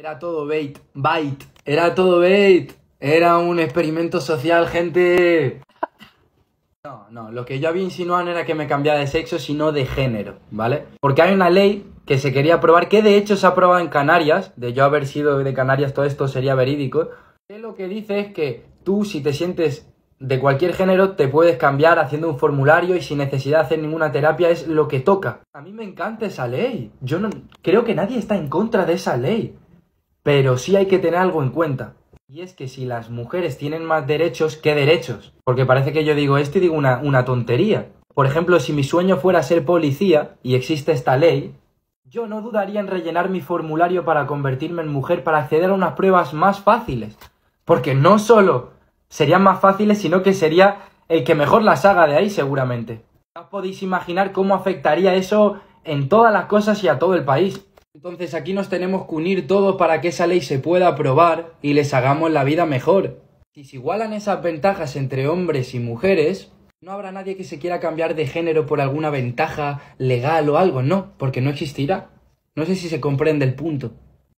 Era todo bait, bait, era todo bait, era un experimento social, gente. No, no, lo que yo había insinuado era que me cambiara de sexo, sino de género, ¿vale? Porque hay una ley que se quería aprobar, que de hecho se ha aprobado en Canarias, de yo haber sido de Canarias todo esto sería verídico, que lo que dice es que tú si te sientes de cualquier género te puedes cambiar haciendo un formulario y sin necesidad de hacer ninguna terapia es lo que toca. A mí me encanta esa ley, yo no creo que nadie está en contra de esa ley. Pero sí hay que tener algo en cuenta. Y es que si las mujeres tienen más derechos, ¿qué derechos? Porque parece que yo digo esto y digo una, tontería. Por ejemplo, si mi sueño fuera ser policía y existe esta ley, yo no dudaría en rellenar mi formulario para convertirme en mujer para acceder a unas pruebas más fáciles. Porque no solo serían más fáciles, sino que sería el que mejor las haga de ahí seguramente. Ya podéis imaginar cómo afectaría eso en todas las cosas y a todo el país. Entonces aquí nos tenemos que unir todos para que esa ley se pueda aprobar y les hagamos la vida mejor. Si se igualan esas ventajas entre hombres y mujeres, no habrá nadie que se quiera cambiar de género por alguna ventaja legal o algo, no, porque no existirá. No sé si se comprende el punto.